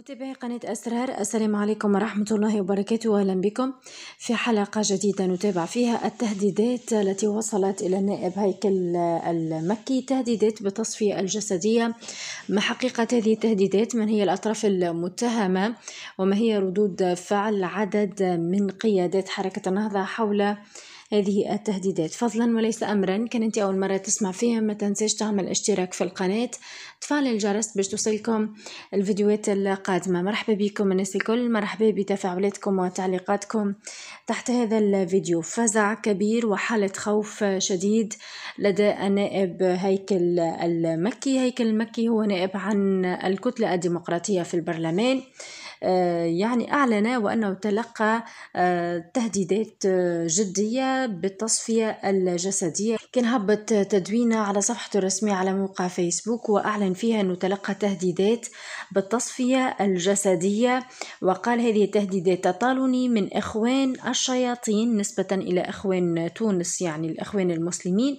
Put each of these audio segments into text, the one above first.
متابعي قناة أسرار السلام عليكم ورحمة الله وبركاته أهلا بكم في حلقة جديدة نتابع فيها التهديدات التي وصلت إلى النائب هيكل المكي تهديدات بتصفية الجسدية ما حقيقة هذه التهديدات من هي الأطراف المتهمة وما هي ردود فعل عدد من قيادات حركة النهضة حول هذه التهديدات فضلا وليس أمرا كان أنت أول مرة تسمع فيها ما تنساش تعمل اشتراك في القناة تفعل الجرس باش توصلكم الفيديوهات القادمة مرحبا بكم الناس الكل مرحبا بتفاعلاتكم وتعليقاتكم تحت هذا الفيديو فزع كبير وحالة خوف شديد لدى النائب هيكل المكي هيكل المكي هو نائب عن الكتلة الديمقراطية في البرلمان آه، يعني أعلن وأنه تلقى آه، تهديدات آه، جدية بالتصفية الجسدية كان هبط تدوينه على صفحته الرسمية على موقع فيسبوك وأعلن فيها أنه تلقى تهديدات بالتصفية الجسدية وقال هذه التهديدات تطالني من إخوان الشياطين نسبة إلى إخوان تونس يعني الإخوان المسلمين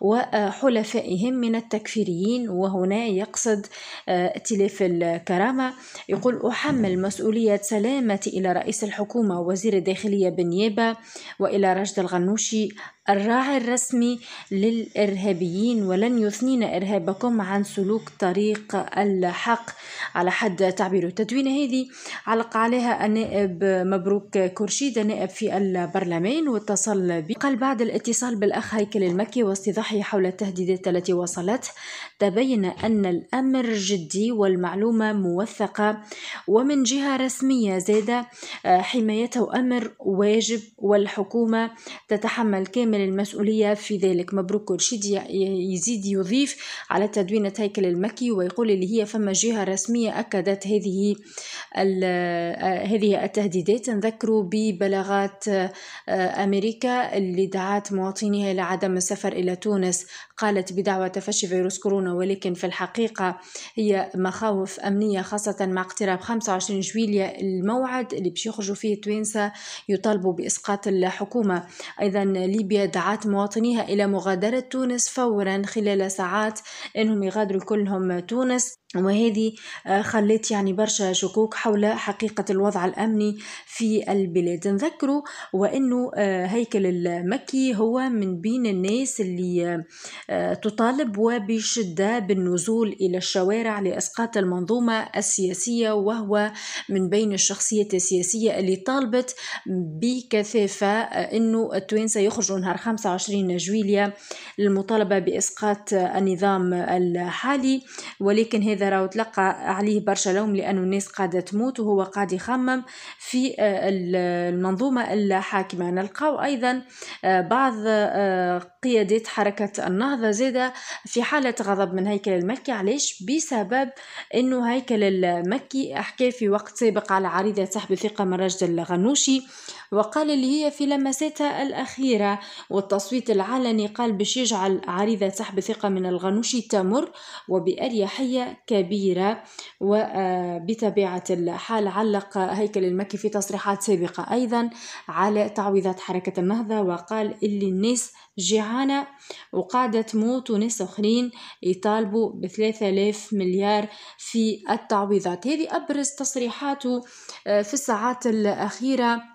وحلفائهم من التكفيريين وهنا يقصد ائتلاف الكرامة يقول أحمل مسؤولية سلامة إلى رئيس الحكومة وزير الداخلية بنيابة وإلى رشد الغنوشي الراعي الرسمي للإرهابيين ولن يثنين إرهابكم عن سلوك طريق الحق على حد تعبيره التدوين هذه علق عليها النائب مبروك كرشيد النائب في البرلمان واتصل بي قال بعد الاتصال بالأخ هيكل المكي واستضاحه حول التهديدات التي وصلته تبين أن الأمر جدي والمعلومة موثقة ومن جهة رسمية زاد آه، حمايته أمر واجب والحكومة تتحمل كامل المسؤولية في ذلك مبروك رشيد يزيد يضيف على تدوينة هيكل المكي ويقول اللي هي فما جهة رسمية أكدت هذه آه، هذه التهديدات نذكروا ببلاغات آه، أمريكا اللي دعت مواطنيها إلى عدم السفر إلى تونس قالت بدعوى تفشي فيروس كورونا ولكن في الحقيقة هي مخاوف أمنية خاصة مع اقتراب 25 جويليا الموعد اللي باش يخرجوا فيه توينسا يطالبوا بإسقاط الحكومة أيضا ليبيا دعت مواطنيها إلى مغادرة تونس فورا خلال ساعات أنهم يغادروا كلهم تونس وهذه آه، خلت يعني برشا شكوك حول حقيقة الوضع الأمني في البلاد نذكروا وأنه آه، هيكل المكي هو من بين الناس اللي آه، تطالب وبشدة بالنزول إلى الشوارع لإسقاط المنظومة السياسية وهو من بين الشخصيات السياسية اللي طالبت بكثافة أنه التوانسة يخرجوا نهار 25 جويلية للمطالبة بإسقاط النظام الحالي ولكن هذا راهو تلقى عليه برشا لوم لأنه الناس قاعدة تموت وهو قاعد يخمم في آه، المنظومة الحاكمة نلقاو أيضا آه، بعض آه، قيادات حركة النهضة زادة في حالة غضب من هيكل المكي علاش بسبب أنه هيكل المكي حكى في وقت سابق على عريضة سحب الثقة من رجل الغنوشي وقال اللي هي في لمساتها الأخيرة والتصويت العلني قال باش يجعل عريضة سحب ثقة من الغنوشي تمر وبأريحية كبيرة وبطبيعة آه، الحال علق هيكل المكي في تصريحات سابقة أيضا على تعويضات حركة النهضة وقال اللي الناس جيعانة وقاعدة تموت وناس أخرين يطالبوا بثلاثة آلاف مليار في التعويضات هذه أبرز تصريحاته آه، في الساعات الأخيرة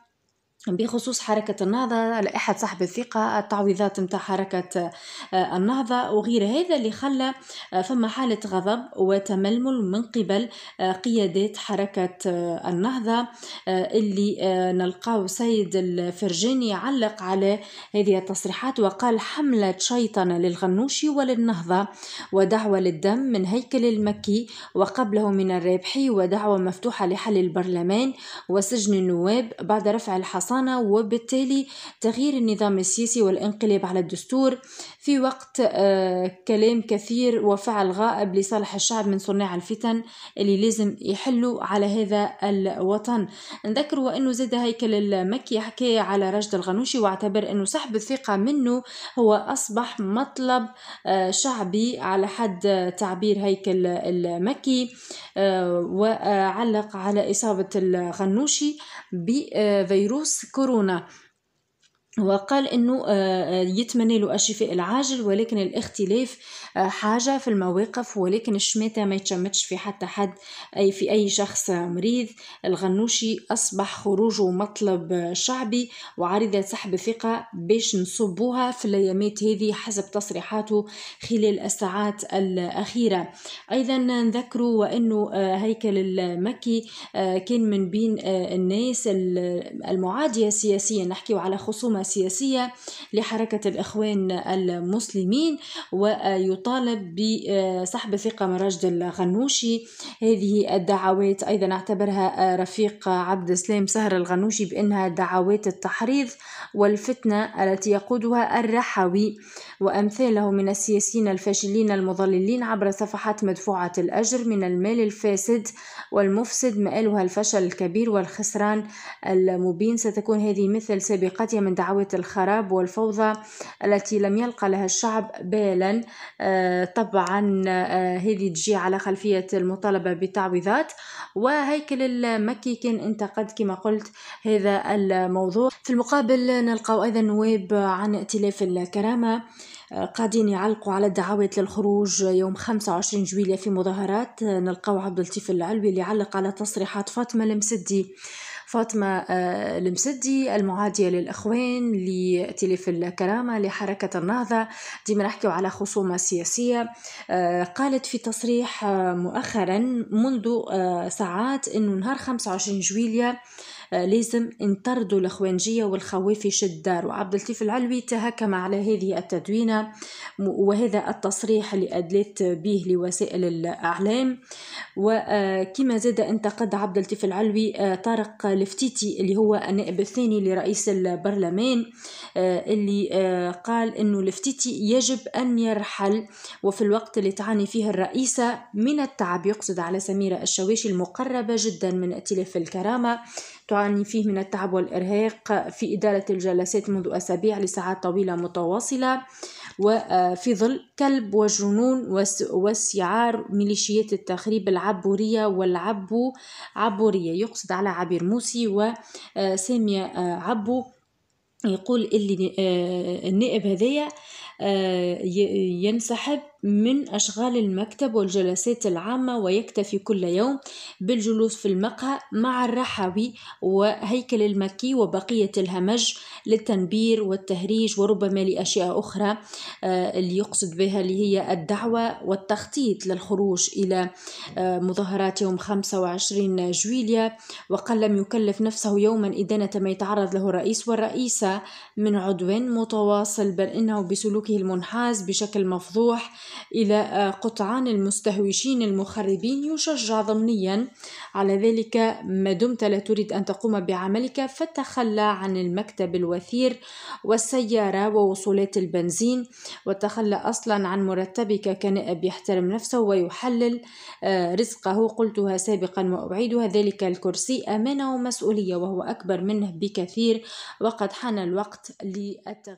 بخصوص حركة النهضة لأحد صاحب الثقة التعويضات متاع حركة آه، النهضة وغير هذا اللي خلى آه، فما حالة غضب وتململ من قبل آه، قيادات حركة النهضة اللي نلقاو سيد الفرجاني علق على هذه التصريحات وقال حملة شيطنة للغنوشي وللنهضة ودعوة للدم من هيكل المكي وقبله من الرابحي ودعوة مفتوحة لحل البرلمان وسجن النواب بعد رفع الحصان الحصانة وبالتالي تغيير النظام السياسي والانقلاب على الدستور في وقت آه، كلام كثير وفعل غائب لصالح الشعب من صناع الفتن اللي لازم يحلوا على هذا الوطن نذكر وأنه زاد هيكل المكي حكاية على رشد الغنوشي واعتبر أنه سحب الثقة منه هو أصبح مطلب آه، شعبي على حد تعبير هيكل المكي آه، وعلق على إصابة الغنوشي بفيروس كورونا وقال انه آه، آه، يتمنى له الشفاء العاجل ولكن الاختلاف آه، حاجه في المواقف ولكن الشماته ما يتشمتش في حتى حد اي في اي شخص مريض الغنوشي اصبح خروجه مطلب شعبي وعريضه سحب ثقه باش نصبوها في الايامات هذه حسب تصريحاته خلال الساعات الاخيره ايضا نذكروا وانه هيكل المكي كان من بين الناس المعاديه سياسيا نحكيو على خصومه السياسية لحركة الإخوان المسلمين ويطالب بسحب ثقة من راشد الغنوشي هذه الدعوات أيضا اعتبرها رفيق عبد السلام سهر الغنوشي بأنها دعوات التحريض والفتنة التي يقودها الرحوي وأمثاله من السياسيين الفاشلين المضللين عبر صفحات مدفوعة الأجر من المال الفاسد والمفسد مآلها الفشل الكبير والخسران المبين ستكون هذه مثل سابقتها من دعوات دعوة الخراب والفوضى التي لم يلقى لها الشعب بالا آه، طبعا آه، هذه تجي على خلفية المطالبة بتعويضات وهيكل المكي كان انتقد كما قلت هذا الموضوع في المقابل نلقاو أيضا نواب عن ائتلاف الكرامة آه، قاعدين يعلقوا على الدعوات للخروج يوم 25 جويلية في مظاهرات نلقاو عبد اللطيف العلوي اللي علق على تصريحات فاطمة المسدي فاطمة آه، المسدي المعادية للإخوان لتلف الكرامة لحركة النهضة ديما نحكيو على خصومة سياسية آه، قالت في تصريح آه، مؤخرا منذ ساعات أنه نهار 25 جويليا آه، لازم انطردوا الخوانجية والخوافش الدار وعبد اللطيف العلوي تهكم على هذه التدوينة وهذا التصريح اللي أدلت به لوسائل الإعلام وكما زاد انتقد عبد اللطيف العلوي آه، طارق الفتيتي اللي هو النائب الثاني لرئيس البرلمان آه، اللي قال أنه الفتيتي يجب أن يرحل وفي الوقت اللي تعاني فيه الرئيسة من التعب يقصد على سميرة الشواشي المقربة جدا من ائتلاف الكرامة تعاني فيه من التعب والإرهاق في إدارة الجلسات منذ أسابيع لساعات طويلة متواصلة وفي ظل كلب وجنون وسعار ميليشيات التخريب العبورية والعبو عبورية يقصد على عبير موسي وسامية آه، آه، عبو يقول اللي آه، النائب هذايا ينسحب من أشغال المكتب والجلسات العامة ويكتفي كل يوم بالجلوس في المقهى مع الرحوي وهيكل المكي وبقية الهمج للتنبير والتهريج وربما لأشياء أخرى آه، اللي يقصد بها اللي هي الدعوة والتخطيط للخروج إلى آه، مظاهرات يوم 25 جويليا وقل لم يكلف نفسه يوما إدانة ما يتعرض له الرئيس والرئيسة من عدوان متواصل بل إنه بسلوكه المنحاز بشكل مفضوح إلى آه، قطعان المستهوشين المخربين يشجع ضمنيا على ذلك ما دمت لا تريد أن تقوم بعملك فتخلى عن المكتب الوثير والسيارة ووصولات البنزين وتخلى أصلا عن مرتبك كنائب يحترم نفسه ويحلل آه، رزقه قلتها سابقا وأعيدها ذلك الكرسي أمانة ومسؤولية وهو أكبر منه بكثير وقد حان الوقت للتغيير